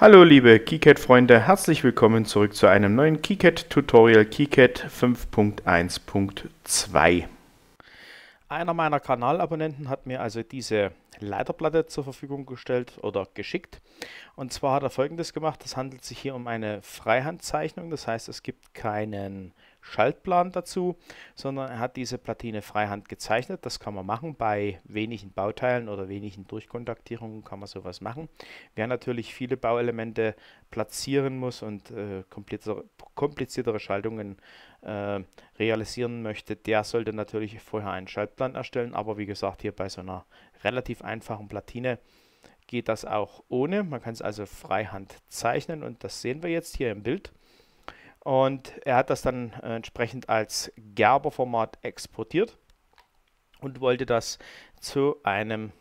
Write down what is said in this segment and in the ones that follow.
Hallo liebe KiCad-Freunde, herzlich willkommen zurück zu einem neuen KiCad-Tutorial KiCad 5.1.2. Einer meiner Kanalabonnenten hat mir also diese Leiterplatte zur Verfügung gestellt oder geschickt. Und zwar hat er folgendes gemacht, es handelt sich hier um eine Freihandzeichnung, das heißt es gibt keinen Schaltplan dazu, sondern er hat diese Platine freihand gezeichnet. Das kann man machen. Bei wenigen Bauteilen oder wenigen Durchkontaktierungen kann man sowas machen. Wer natürlich viele Bauelemente platzieren muss und äh, kompliziertere, kompliziertere Schaltungen äh, realisieren möchte, der sollte natürlich vorher einen Schaltplan erstellen. Aber wie gesagt, hier bei so einer relativ einfachen Platine geht das auch ohne. Man kann es also freihand zeichnen und das sehen wir jetzt hier im Bild. Und er hat das dann äh, entsprechend als Gerber-Format exportiert und wollte das zu einem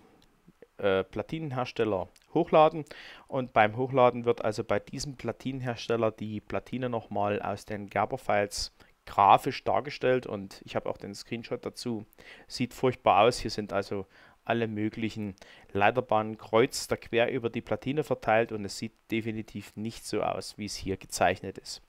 äh, Platinenhersteller hochladen. Und beim Hochladen wird also bei diesem Platinenhersteller die Platine nochmal aus den Gerber-Files grafisch dargestellt. Und ich habe auch den Screenshot dazu. Sieht furchtbar aus. Hier sind also alle möglichen Leiterbahnen kreuz da quer über die Platine verteilt und es sieht definitiv nicht so aus, wie es hier gezeichnet ist.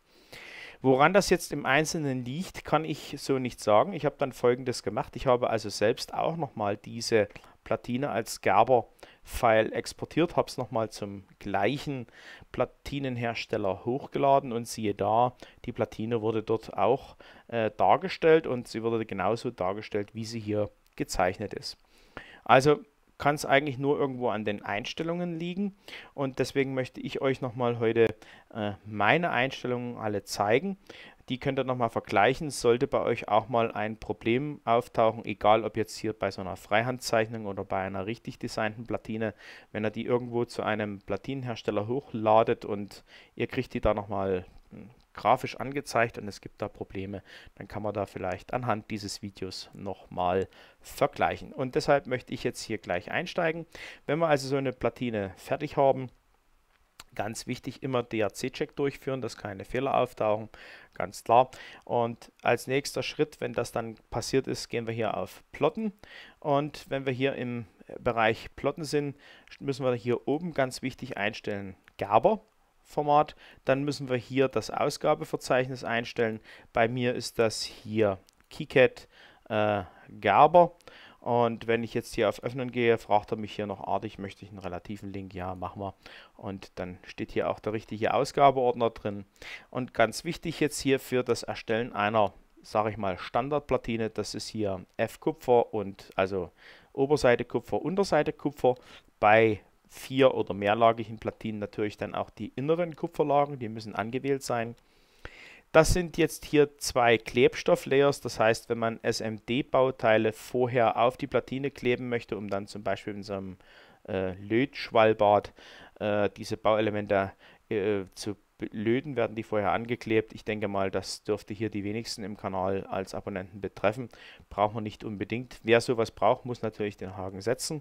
Woran das jetzt im Einzelnen liegt, kann ich so nicht sagen. Ich habe dann folgendes gemacht. Ich habe also selbst auch nochmal diese Platine als Gerber-File exportiert, habe es nochmal zum gleichen Platinenhersteller hochgeladen und siehe da, die Platine wurde dort auch äh, dargestellt und sie wurde genauso dargestellt, wie sie hier gezeichnet ist. Also kann es eigentlich nur irgendwo an den Einstellungen liegen. Und deswegen möchte ich euch nochmal heute äh, meine Einstellungen alle zeigen. Die könnt ihr nochmal vergleichen, sollte bei euch auch mal ein Problem auftauchen, egal ob jetzt hier bei so einer Freihandzeichnung oder bei einer richtig designten Platine, wenn ihr die irgendwo zu einem Platinenhersteller hochladet und ihr kriegt die da nochmal hm, grafisch angezeigt und es gibt da Probleme, dann kann man da vielleicht anhand dieses Videos nochmal vergleichen. Und deshalb möchte ich jetzt hier gleich einsteigen. Wenn wir also so eine Platine fertig haben, Ganz wichtig, immer DAC-Check durchführen, dass keine Fehler auftauchen, ganz klar. Und als nächster Schritt, wenn das dann passiert ist, gehen wir hier auf Plotten. Und wenn wir hier im Bereich Plotten sind, müssen wir hier oben ganz wichtig einstellen, Gerber Format, dann müssen wir hier das Ausgabeverzeichnis einstellen. Bei mir ist das hier KiCad äh, Gerber. Und wenn ich jetzt hier auf Öffnen gehe, fragt er mich hier noch artig, möchte ich einen relativen Link? Ja, machen wir. Und dann steht hier auch der richtige Ausgabeordner drin. Und ganz wichtig jetzt hier für das Erstellen einer, sage ich mal, Standardplatine, das ist hier F-Kupfer und also Oberseite Kupfer, Unterseite Kupfer. Bei vier- oder mehrlagigen Platinen natürlich dann auch die inneren Kupferlagen, die müssen angewählt sein. Das sind jetzt hier zwei Klebstofflayers, das heißt, wenn man SMD-Bauteile vorher auf die Platine kleben möchte, um dann zum Beispiel in so einem äh, Lötschwallbad äh, diese Bauelemente äh, zu löten, werden die vorher angeklebt. Ich denke mal, das dürfte hier die wenigsten im Kanal als Abonnenten betreffen. Braucht man nicht unbedingt. Wer sowas braucht, muss natürlich den Haken setzen.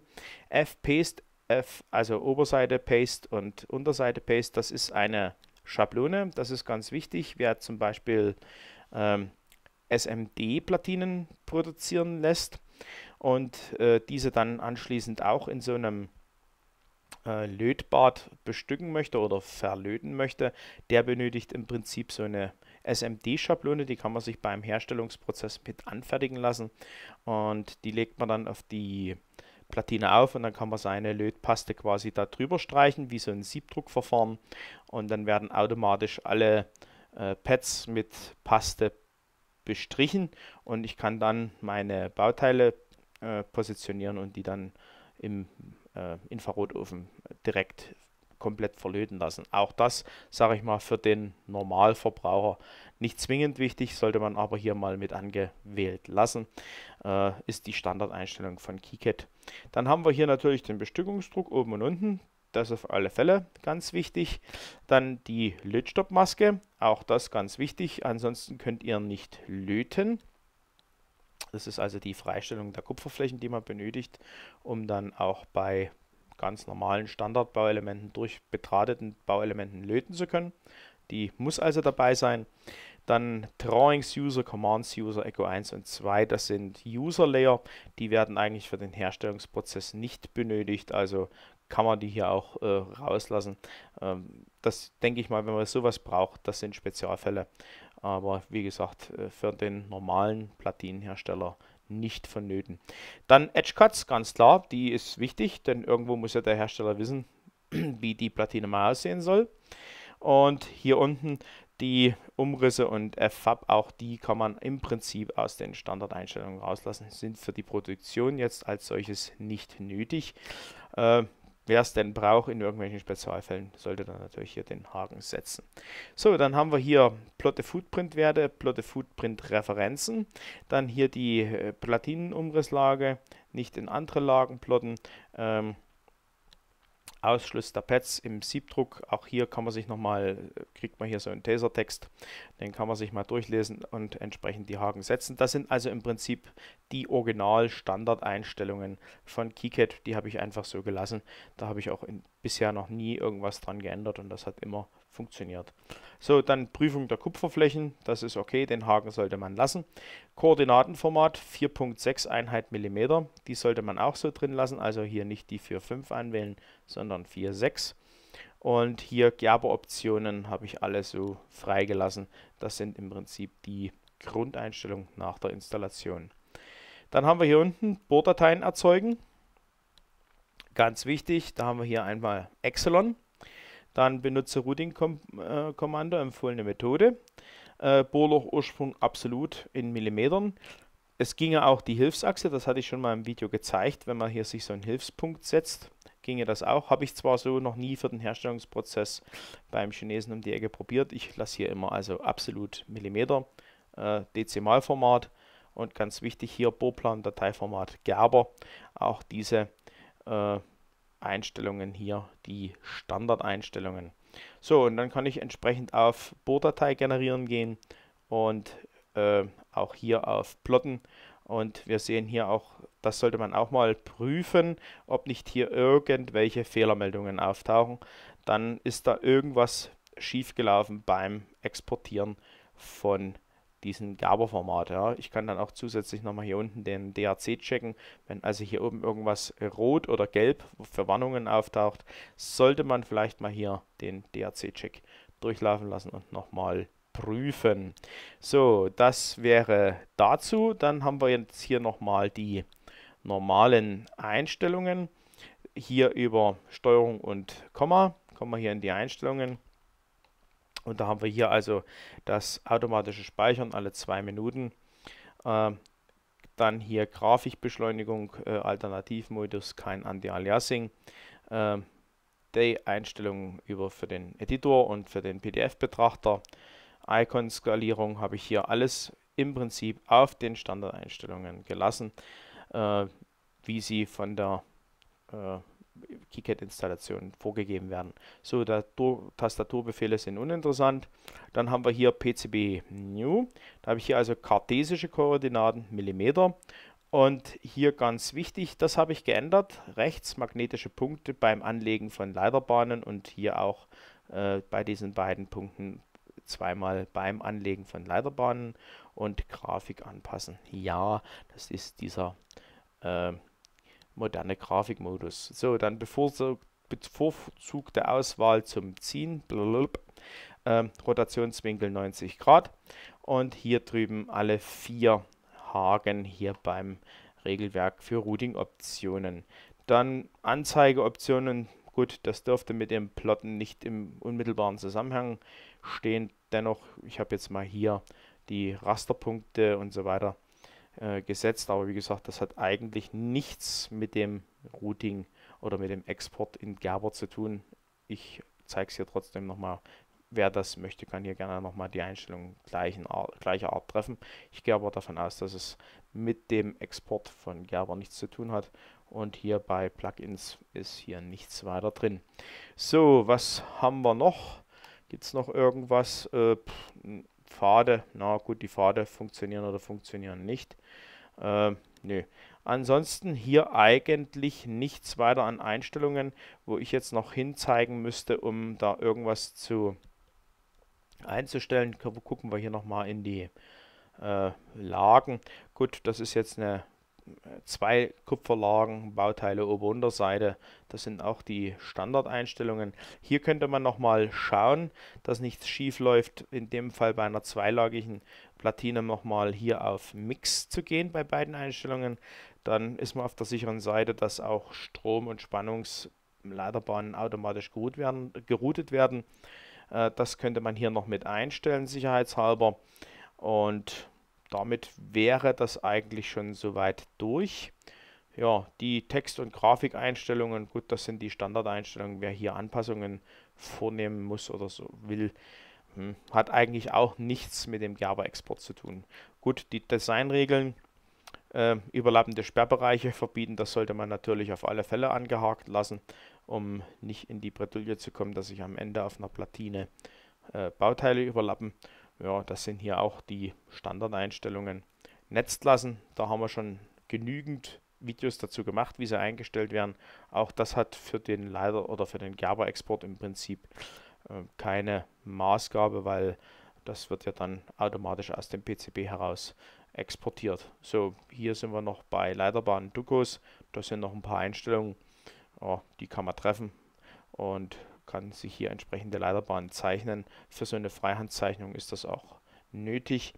f FPst F, also Oberseite Paste und Unterseite Paste, das ist eine Schablone, das ist ganz wichtig. Wer zum Beispiel ähm, SMD-Platinen produzieren lässt und äh, diese dann anschließend auch in so einem äh, Lötbad bestücken möchte oder verlöten möchte, der benötigt im Prinzip so eine SMD-Schablone, die kann man sich beim Herstellungsprozess mit anfertigen lassen und die legt man dann auf die Platine auf und dann kann man seine Lötpaste quasi da drüber streichen, wie so ein Siebdruckverfahren. Und dann werden automatisch alle äh, Pads mit Paste bestrichen und ich kann dann meine Bauteile äh, positionieren und die dann im äh, Infrarotofen direkt komplett verlöten lassen. Auch das, sage ich mal, für den Normalverbraucher nicht zwingend wichtig, sollte man aber hier mal mit angewählt lassen, äh, ist die Standardeinstellung von KiCad. Dann haben wir hier natürlich den Bestückungsdruck oben und unten, das auf alle Fälle ganz wichtig. Dann die Lötstoppmaske, auch das ganz wichtig, ansonsten könnt ihr nicht löten. Das ist also die Freistellung der Kupferflächen, die man benötigt, um dann auch bei ganz normalen Standardbauelementen durch betrateten Bauelementen löten zu können. Die muss also dabei sein. Dann Drawings User, Commands User, Echo 1 und 2, das sind User Layer. Die werden eigentlich für den Herstellungsprozess nicht benötigt, also kann man die hier auch äh, rauslassen. Ähm, das denke ich mal, wenn man sowas braucht, das sind Spezialfälle. Aber wie gesagt, äh, für den normalen Platinenhersteller nicht vonnöten. Dann Edge Cuts, ganz klar, die ist wichtig, denn irgendwo muss ja der Hersteller wissen, wie die Platine mal aussehen soll. Und hier unten die Umrisse und FFAB, auch die kann man im Prinzip aus den Standardeinstellungen rauslassen, sind für die Produktion jetzt als solches nicht nötig. Äh, Wer es denn braucht in irgendwelchen Spezialfällen, sollte dann natürlich hier den Haken setzen. So, dann haben wir hier Plotte Footprint Werte, Plotte Footprint Referenzen, dann hier die äh, Platinenumrisslage, nicht in andere Lagen plotten. Ähm, Ausschluss der Pads im Siebdruck. Auch hier kann man sich nochmal, äh, kriegt man hier so einen Tasertext, den kann man sich mal durchlesen und entsprechend die Haken setzen. Das sind also im Prinzip die Original-Standardeinstellungen von KiCad. Die habe ich einfach so gelassen. Da habe ich auch in, bisher noch nie irgendwas dran geändert und das hat immer funktioniert. So, dann Prüfung der Kupferflächen, das ist okay, den Haken sollte man lassen. Koordinatenformat 4.6 Einheit Millimeter, die sollte man auch so drin lassen, also hier nicht die 4.5 anwählen, sondern 4.6. Und hier Gerberoptionen habe ich alle so freigelassen. Das sind im Prinzip die Grundeinstellungen nach der Installation. Dann haben wir hier unten Bohrdateien erzeugen. Ganz wichtig, da haben wir hier einmal Exelon. Dann benutze Routing-Kommando, äh, empfohlene Methode. Äh, Bohrloch-Ursprung absolut in Millimetern. Es ginge auch die Hilfsachse, das hatte ich schon mal im Video gezeigt. Wenn man hier sich so einen Hilfspunkt setzt, ginge das auch. Habe ich zwar so noch nie für den Herstellungsprozess beim Chinesen um die Ecke probiert. Ich lasse hier immer also absolut Millimeter, äh, Dezimalformat und ganz wichtig hier Bohrplan-Dateiformat Gerber. Auch diese äh, Einstellungen hier, die Standardeinstellungen. So, und dann kann ich entsprechend auf Bohrdatei generieren gehen und äh, auch hier auf Plotten. Und wir sehen hier auch, das sollte man auch mal prüfen, ob nicht hier irgendwelche Fehlermeldungen auftauchen. Dann ist da irgendwas schiefgelaufen beim Exportieren von Bohrdatei diesen Gerber-Format. Ja. Ich kann dann auch zusätzlich nochmal hier unten den DRC checken. Wenn also hier oben irgendwas rot oder gelb für Warnungen auftaucht, sollte man vielleicht mal hier den DRC-Check durchlaufen lassen und nochmal prüfen. So, das wäre dazu. Dann haben wir jetzt hier nochmal die normalen Einstellungen. Hier über Steuerung und Komma kommen wir hier in die Einstellungen und da haben wir hier also das automatische Speichern alle zwei Minuten. Äh, dann hier Grafikbeschleunigung, äh, Alternativmodus, kein Anti-Aliasing. Äh, die Einstellungen über für den Editor und für den PDF-Betrachter. Icon-Skalierung habe ich hier alles im Prinzip auf den Standardeinstellungen gelassen, äh, wie sie von der äh, KiCad-Installationen vorgegeben werden. So, Tastaturbefehle sind uninteressant. Dann haben wir hier PCB New. Da habe ich hier also kartesische Koordinaten, Millimeter. Und hier ganz wichtig, das habe ich geändert. Rechts magnetische Punkte beim Anlegen von Leiterbahnen und hier auch äh, bei diesen beiden Punkten zweimal beim Anlegen von Leiterbahnen und Grafik anpassen. Ja, das ist dieser äh, moderne Grafikmodus. So, dann bevorzugte Auswahl zum Ziehen, blub, äh, Rotationswinkel 90 Grad und hier drüben alle vier Haken hier beim Regelwerk für Routing-Optionen. Dann Anzeigeoptionen, gut, das dürfte mit dem Plotten nicht im unmittelbaren Zusammenhang stehen. Dennoch, ich habe jetzt mal hier die Rasterpunkte und so weiter äh, gesetzt. Aber wie gesagt, das hat eigentlich nichts mit dem Routing oder mit dem Export in Gerber zu tun. Ich zeige es hier trotzdem nochmal. Wer das möchte, kann hier gerne nochmal die Einstellungen gleichen Art, gleicher Art treffen. Ich gehe aber davon aus, dass es mit dem Export von Gerber nichts zu tun hat. Und hier bei Plugins ist hier nichts weiter drin. So, was haben wir noch? Gibt es noch irgendwas? Äh, pff, Pfade, na gut, die Pfade funktionieren oder funktionieren nicht. Äh, nö. Ansonsten hier eigentlich nichts weiter an Einstellungen, wo ich jetzt noch hinzeigen müsste, um da irgendwas zu einzustellen. Gucken wir hier nochmal in die äh, Lagen. Gut, das ist jetzt eine zwei Kupferlagen, Bauteile Ober- und Unterseite. Das sind auch die Standardeinstellungen. Hier könnte man nochmal schauen, dass nichts schief läuft. In dem Fall bei einer zweilagigen Platine nochmal hier auf Mix zu gehen bei beiden Einstellungen. Dann ist man auf der sicheren Seite, dass auch Strom- und Spannungsleiterbahnen automatisch geroutet werden. Geroutet werden. Äh, das könnte man hier noch mit einstellen, sicherheitshalber. Und damit wäre das eigentlich schon soweit durch. Ja, die Text- und Grafikeinstellungen, gut, das sind die Standardeinstellungen. Wer hier Anpassungen vornehmen muss oder so will, hm, hat eigentlich auch nichts mit dem gerber export zu tun. Gut, die Designregeln, äh, überlappende Sperrbereiche verbieten, das sollte man natürlich auf alle Fälle angehakt lassen, um nicht in die Bredouille zu kommen, dass sich am Ende auf einer Platine äh, Bauteile überlappen. Ja, das sind hier auch die Standardeinstellungen. Netzklassen, da haben wir schon genügend Videos dazu gemacht, wie sie eingestellt werden. Auch das hat für den Leiter oder für den Gerber-Export im Prinzip äh, keine Maßgabe, weil das wird ja dann automatisch aus dem PCB heraus exportiert. So, hier sind wir noch bei leiterbaren Dukos. Da sind noch ein paar Einstellungen, ja, die kann man treffen. Und kann sich hier entsprechende Leiterbahnen zeichnen. Für so eine Freihandzeichnung ist das auch nötig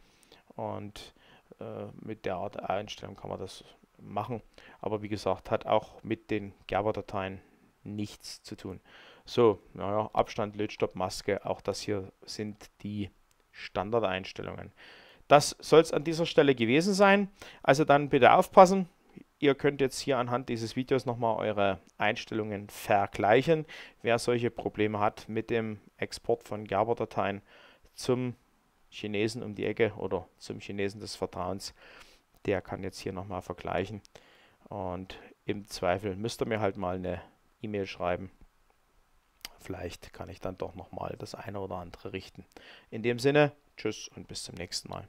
und äh, mit der Art Einstellung kann man das machen. Aber wie gesagt, hat auch mit den Gerber-Dateien nichts zu tun. So, naja, Abstand, Lötstopp, Maske, auch das hier sind die Standardeinstellungen. Das soll es an dieser Stelle gewesen sein. Also dann bitte aufpassen, Ihr könnt jetzt hier anhand dieses Videos nochmal eure Einstellungen vergleichen. Wer solche Probleme hat mit dem Export von Gerber-Dateien zum Chinesen um die Ecke oder zum Chinesen des Vertrauens, der kann jetzt hier nochmal vergleichen. Und im Zweifel müsst ihr mir halt mal eine E-Mail schreiben. Vielleicht kann ich dann doch nochmal das eine oder andere richten. In dem Sinne, tschüss und bis zum nächsten Mal.